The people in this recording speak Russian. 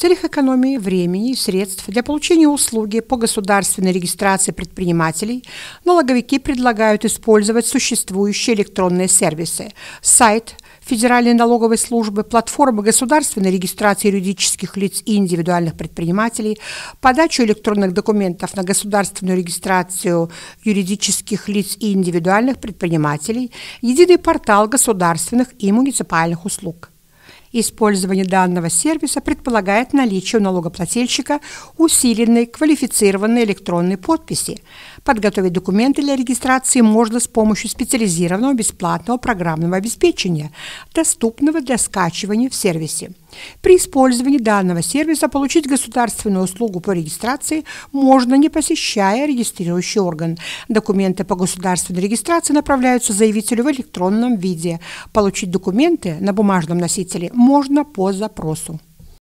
В целях экономии времени и средств для получения услуги по государственной регистрации предпринимателей налоговики предлагают использовать существующие электронные сервисы – сайт Федеральной налоговой службы, платформа государственной регистрации юридических лиц и индивидуальных предпринимателей, подачу электронных документов на государственную регистрацию юридических лиц и индивидуальных предпринимателей, единый портал государственных и муниципальных услуг. Использование данного сервиса предполагает наличие у налогоплательщика усиленной квалифицированной электронной подписи. Подготовить документы для регистрации можно с помощью специализированного бесплатного программного обеспечения, доступного для скачивания в сервисе. При использовании данного сервиса получить государственную услугу по регистрации можно, не посещая регистрирующий орган. Документы по государственной регистрации направляются заявителю в электронном виде. Получить документы на бумажном носителе можно по запросу.